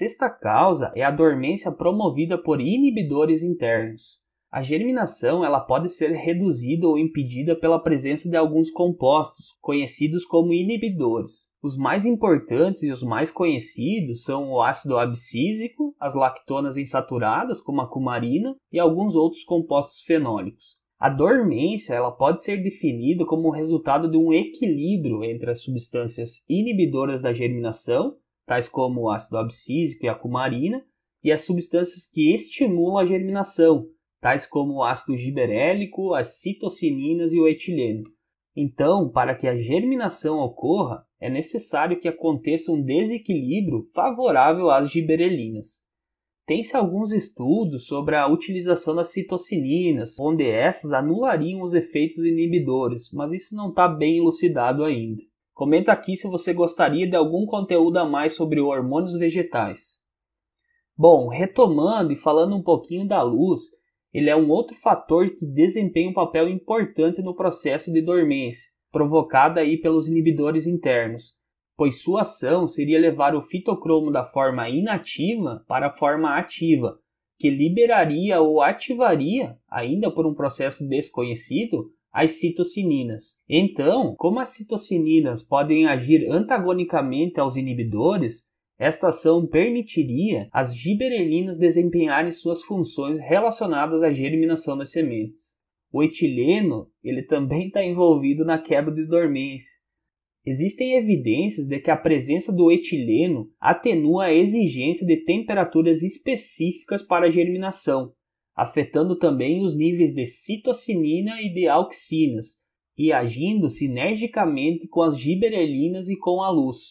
sexta causa é a dormência promovida por inibidores internos. A germinação ela pode ser reduzida ou impedida pela presença de alguns compostos, conhecidos como inibidores. Os mais importantes e os mais conhecidos são o ácido abscísico, as lactonas insaturadas, como a cumarina, e alguns outros compostos fenólicos. A dormência ela pode ser definida como o resultado de um equilíbrio entre as substâncias inibidoras da germinação tais como o ácido abscísico e a cumarina, e as substâncias que estimulam a germinação, tais como o ácido giberélico, as citocininas e o etileno. Então, para que a germinação ocorra, é necessário que aconteça um desequilíbrio favorável às giberelinas. Tem-se alguns estudos sobre a utilização das citocininas, onde essas anulariam os efeitos inibidores, mas isso não está bem elucidado ainda. Comenta aqui se você gostaria de algum conteúdo a mais sobre hormônios vegetais. Bom, retomando e falando um pouquinho da luz, ele é um outro fator que desempenha um papel importante no processo de dormência, provocada aí pelos inibidores internos, pois sua ação seria levar o fitocromo da forma inativa para a forma ativa, que liberaria ou ativaria, ainda por um processo desconhecido, as citocininas. Então, como as citocininas podem agir antagonicamente aos inibidores, esta ação permitiria as giberelinas desempenharem suas funções relacionadas à germinação das sementes. O etileno ele também está envolvido na quebra de dormência. Existem evidências de que a presença do etileno atenua a exigência de temperaturas específicas para a germinação, afetando também os níveis de citocinina e de auxinas, e agindo sinergicamente com as giberelinas e com a luz.